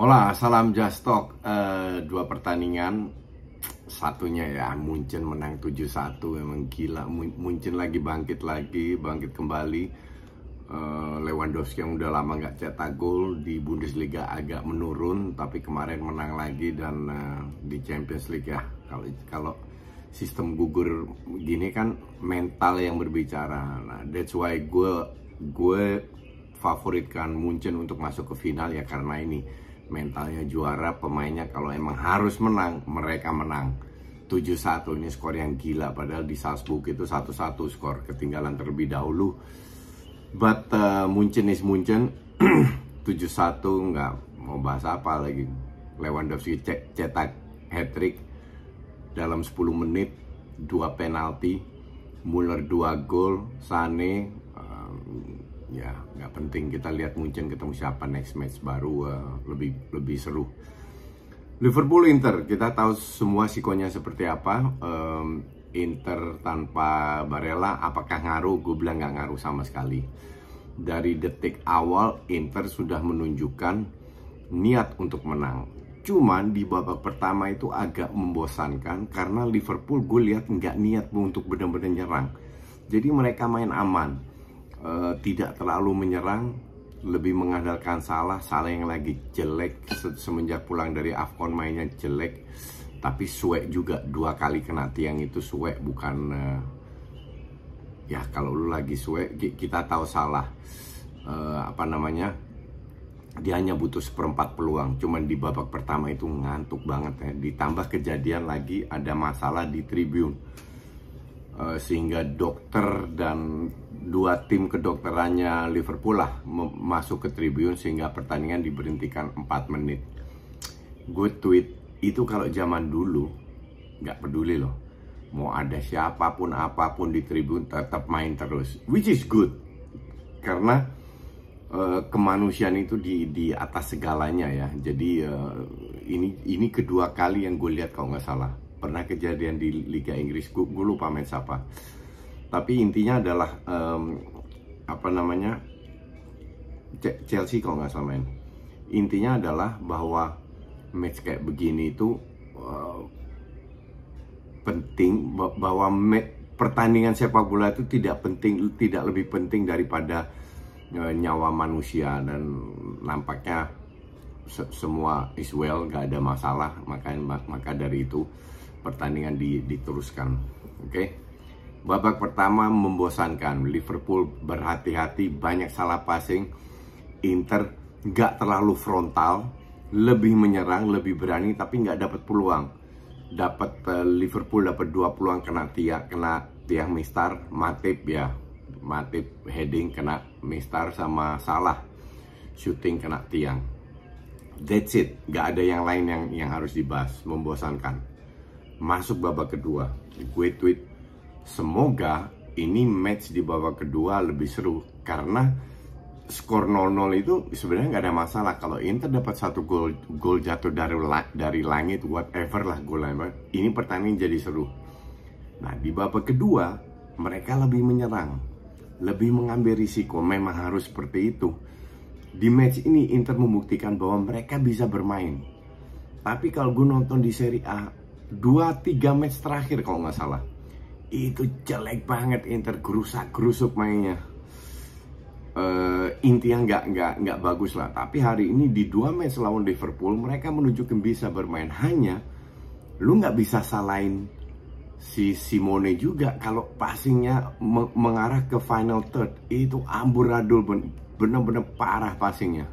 Hola, salam jastok Talk. Uh, eh, dua pertandingan, satunya ya Munchen menang 7-1, memang gila. Munchen lagi bangkit lagi, bangkit kembali. Uh, Lewandowski yang udah lama nggak cetak gol di Bundesliga agak menurun, tapi kemarin menang lagi dan uh, di Champions League ya. Kalau kalau sistem gugur gini kan mental yang berbicara. Nah, that's why gue gue favoritkan Munchen untuk masuk ke final ya karena ini mentalnya juara pemainnya kalau emang harus menang mereka menang 7-1 ini skor yang gila padahal di Salzburg itu 1-1 skor ketinggalan terlebih dahulu but uh, Munchen is Munchen 7-1 nggak mau bahas apa lagi Lewandowski cetak hat trick dalam 10 menit dua penalti Muller 2 gol Sane eh, ya nggak penting kita lihat Munchen ketemu siapa next match baru uh, lebih lebih seru Liverpool Inter kita tahu semua sikonya seperti apa um, Inter tanpa Barella apakah ngaruh gue bilang nggak ngaruh sama sekali dari detik awal Inter sudah menunjukkan niat untuk menang cuman di babak pertama itu agak membosankan karena Liverpool gue lihat nggak niat untuk benar-benar nyerang jadi mereka main aman Eh, tidak terlalu menyerang lebih mengandalkan salah salah yang lagi jelek semenjak pulang dari Afcon mainnya jelek tapi suek juga dua kali kena tiang itu suek bukan uh, ya kalau lu lagi suek kita tahu salah uh, apa namanya dia hanya butuh seperempat peluang cuman di babak pertama itu ngantuk banget ya ditambah kejadian lagi ada masalah di tribun Eh, sehingga dokter dan dua tim kedokterannya Liverpool lah masuk ke tribun sehingga pertandingan diberhentikan 4 menit. Gue tweet itu kalau zaman dulu nggak peduli loh mau ada siapapun apapun di tribun tetap main terus which is good karena uh, kemanusiaan itu di di atas segalanya ya jadi uh, ini ini kedua kali yang gue lihat kalau nggak salah pernah kejadian di Liga Inggris gue, lupa main siapa tapi intinya adalah um, apa namanya Chelsea kalau nggak salah main intinya adalah bahwa match kayak begini itu um, penting bahwa match pertandingan sepak bola itu tidak penting tidak lebih penting daripada e, nyawa manusia dan nampaknya semua is well nggak ada masalah maka maka dari itu pertandingan diteruskan. Oke. Okay? Babak pertama membosankan. Liverpool berhati-hati, banyak salah passing. Inter nggak terlalu frontal, lebih menyerang, lebih berani, tapi nggak dapat peluang. Dapat uh, Liverpool dapat dua peluang kena tiang kena tiang Mistar, Matip ya, Matip heading kena Mistar sama Salah, shooting kena tiang. That's it, nggak ada yang lain yang yang harus dibahas, membosankan masuk babak kedua. Gue tweet, semoga ini match di babak kedua lebih seru karena skor 0-0 itu sebenarnya nggak ada masalah kalau Inter dapat satu gol gol jatuh dari dari langit whatever lah gol ini pertandingan jadi seru. Nah di babak kedua mereka lebih menyerang, lebih mengambil risiko memang harus seperti itu. Di match ini Inter membuktikan bahwa mereka bisa bermain. Tapi kalau gue nonton di Serie A, Dua tiga match terakhir kalau nggak salah itu jelek banget Inter gerusak gerusuk mainnya uh, intinya nggak nggak nggak bagus lah tapi hari ini di dua match lawan Liverpool mereka menunjukkan bisa bermain hanya lu nggak bisa salahin si Simone juga kalau passingnya mengarah ke final third itu amburadul benar-benar parah passingnya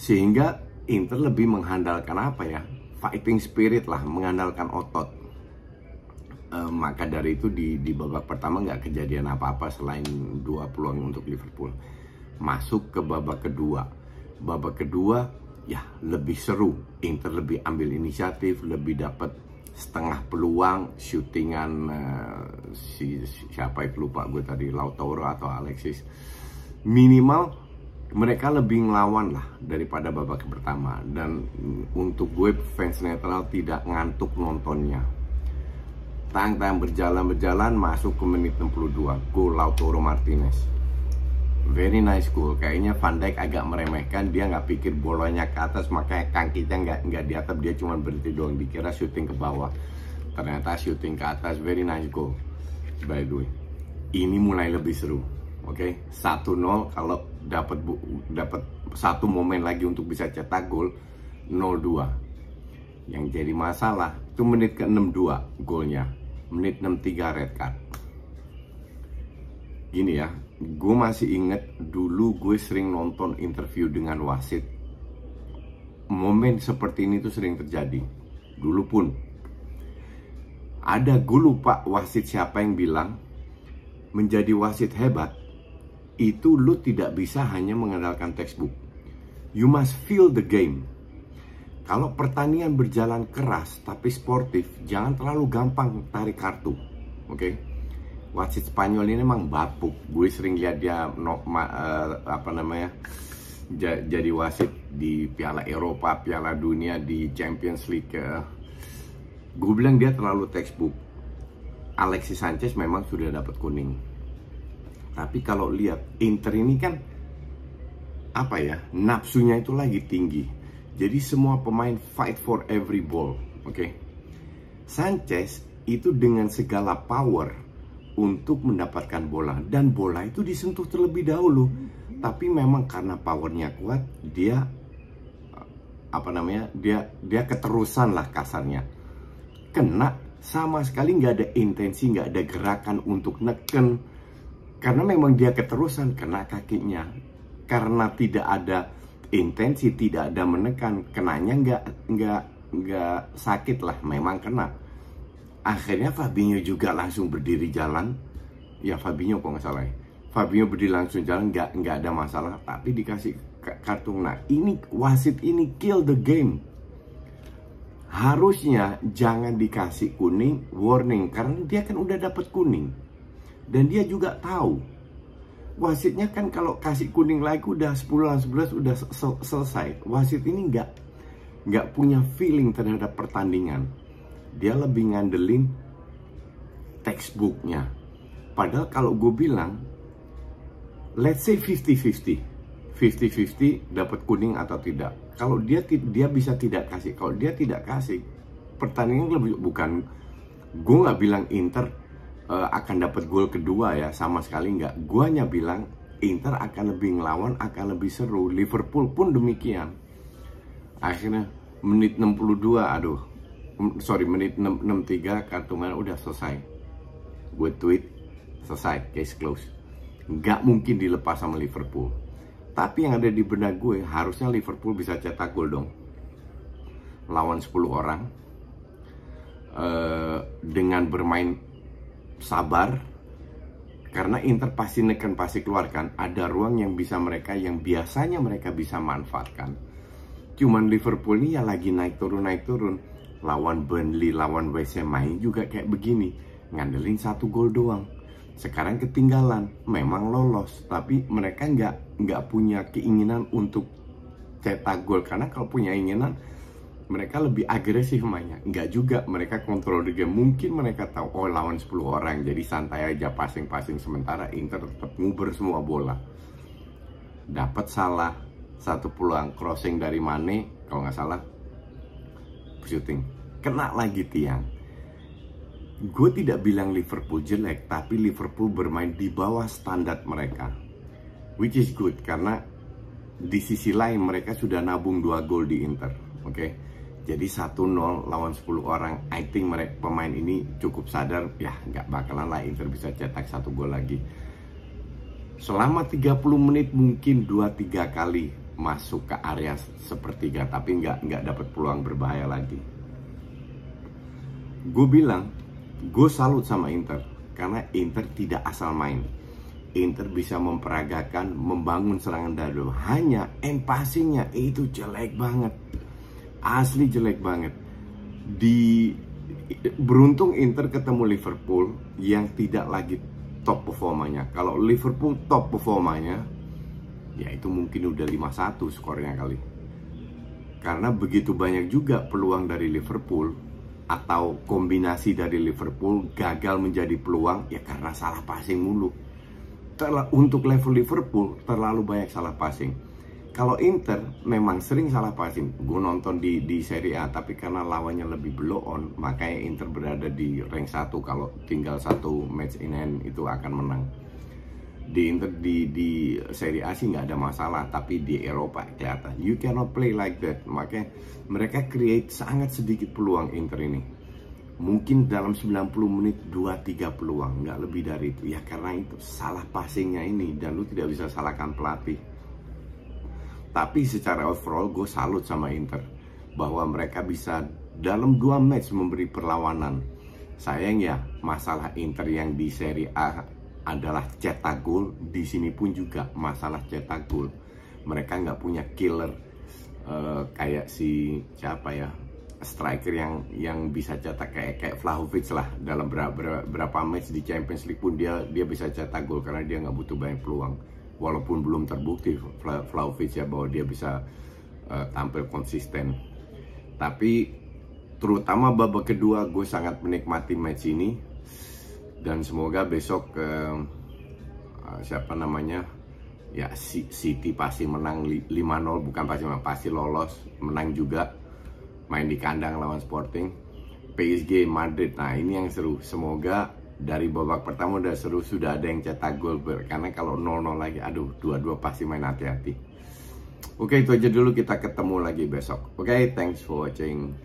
sehingga Inter lebih mengandalkan apa ya fighting spirit lah mengandalkan otot e, maka dari itu di, di babak pertama nggak kejadian apa-apa selain dua peluang untuk Liverpool masuk ke babak kedua babak kedua ya lebih seru Inter lebih ambil inisiatif lebih dapat setengah peluang syutingan uh, eh, si siapa itu lupa gue tadi Lautaro atau Alexis minimal mereka lebih ngelawan lah daripada babak pertama dan untuk gue fans netral tidak ngantuk nontonnya tang tang berjalan berjalan masuk ke menit 62 gol Lautaro Martinez very nice goal kayaknya Van Dijk agak meremehkan dia nggak pikir bolanya ke atas makanya kakinya nggak nggak di atap dia cuma berhenti doang dikira syuting ke bawah ternyata syuting ke atas very nice goal by the way ini mulai lebih seru oke okay? 1-0 kalau dapat dapat satu momen lagi untuk bisa cetak gol 0-2 yang jadi masalah itu menit ke 62 golnya menit 63 red card gini ya gue masih inget dulu gue sering nonton interview dengan wasit momen seperti ini tuh sering terjadi dulu pun ada gue lupa wasit siapa yang bilang menjadi wasit hebat itu lu tidak bisa hanya mengandalkan textbook. You must feel the game. Kalau pertanian berjalan keras tapi sportif, jangan terlalu gampang tarik kartu. Oke? Okay? Wasit Spanyol ini memang bapuk. Gue sering lihat dia no, ma, uh, apa namanya? jadi wasit di Piala Eropa, Piala Dunia, di Champions League. Eh. gue bilang dia terlalu textbook. Alexis Sanchez memang sudah dapat kuning tapi kalau lihat Inter ini kan apa ya nafsunya itu lagi tinggi. Jadi semua pemain fight for every ball, oke? Okay? Sanchez itu dengan segala power untuk mendapatkan bola dan bola itu disentuh terlebih dahulu. Tapi memang karena powernya kuat, dia apa namanya dia dia keterusan lah kasarnya kena sama sekali nggak ada intensi nggak ada gerakan untuk neken karena memang dia keterusan kena kakinya karena tidak ada intensi tidak ada menekan kenanya nggak nggak nggak sakit lah memang kena akhirnya Fabinho juga langsung berdiri jalan ya Fabinho kok nggak salah ya Fabinho berdiri langsung jalan nggak nggak ada masalah tapi dikasih kartu nah ini wasit ini kill the game harusnya jangan dikasih kuning warning karena dia kan udah dapat kuning dan dia juga tahu. Wasitnya kan kalau kasih kuning lagi udah 10 11 udah sel selesai. Wasit ini nggak nggak punya feeling terhadap pertandingan. Dia lebih ngandelin textbooknya. Padahal kalau gue bilang, let's say 50-50. 50-50 dapat kuning atau tidak. Kalau dia dia bisa tidak kasih, kalau dia tidak kasih, pertandingan lebih bukan gue nggak bilang Inter uh, akan dapat gol kedua ya sama sekali nggak gue hanya bilang Inter akan lebih ngelawan akan lebih seru Liverpool pun demikian akhirnya menit 62 aduh sorry menit 63 kartu merah udah selesai gue tweet selesai case close nggak mungkin dilepas sama Liverpool tapi yang ada di benak gue harusnya Liverpool bisa cetak gol dong lawan 10 orang uh, dengan bermain sabar karena Inter pasti neken kan pasti keluarkan ada ruang yang bisa mereka yang biasanya mereka bisa manfaatkan cuman Liverpool ini ya lagi naik turun naik turun lawan Burnley lawan Ham main juga kayak begini ngandelin satu gol doang sekarang ketinggalan memang lolos tapi mereka nggak nggak punya keinginan untuk cetak gol karena kalau punya keinginan mereka lebih agresif mainnya Enggak juga mereka kontrol the game mungkin mereka tahu oh lawan 10 orang jadi santai aja passing-passing sementara Inter tetap nguber semua bola dapat salah satu peluang crossing dari Mane kalau nggak salah shooting kena lagi tiang gue tidak bilang Liverpool jelek tapi Liverpool bermain di bawah standar mereka which is good karena di sisi lain mereka sudah nabung dua gol di Inter oke okay? jadi 1-0 lawan 10 orang I think mereka pemain ini cukup sadar ya nggak bakalan lah Inter bisa cetak satu gol lagi selama 30 menit mungkin 2-3 kali masuk ke area sepertiga tapi nggak nggak dapat peluang berbahaya lagi gue bilang gue salut sama Inter karena Inter tidak asal main Inter bisa memperagakan membangun serangan dadu hanya end passingnya itu jelek banget asli jelek banget. Di beruntung Inter ketemu Liverpool yang tidak lagi top performanya. Kalau Liverpool top performanya, ya itu mungkin udah 5-1 skornya kali. Karena begitu banyak juga peluang dari Liverpool atau kombinasi dari Liverpool gagal menjadi peluang ya karena salah passing mulu. Terla untuk level Liverpool terlalu banyak salah passing kalau Inter memang sering salah passing. Gue nonton di di Serie A tapi karena lawannya lebih blow on, makanya Inter berada di rank 1 kalau tinggal satu match in hand itu akan menang. Di Inter di di Serie A sih nggak ada masalah, tapi di Eropa kelihatan you cannot play like that. Makanya mereka create sangat sedikit peluang Inter ini. Mungkin dalam 90 menit 2-3 peluang, nggak lebih dari itu. Ya karena itu salah passingnya ini dan lu tidak bisa salahkan pelatih tapi secara overall gue salut sama Inter bahwa mereka bisa dalam dua match memberi perlawanan. Sayang ya, masalah Inter yang di Serie A adalah cetak gol. Di sini pun juga masalah cetak gol. Mereka nggak punya killer uh, kayak si siapa ya striker yang yang bisa cetak kayak kayak Vlahovic lah dalam berapa berapa match di Champions League pun dia dia bisa cetak gol karena dia nggak butuh banyak peluang walaupun belum terbukti Vlaovic ya bahwa dia bisa uh, tampil konsisten. Tapi terutama babak kedua gue sangat menikmati match ini dan semoga besok uh, siapa namanya ya City pasti menang 5-0 bukan pasti menang, pasti lolos menang juga main di kandang lawan Sporting PSG Madrid nah ini yang seru semoga dari babak pertama udah seru sudah ada yang cetak gol karena kalau 0-0 lagi aduh dua-dua pasti main hati-hati oke itu aja dulu kita ketemu lagi besok oke thanks for watching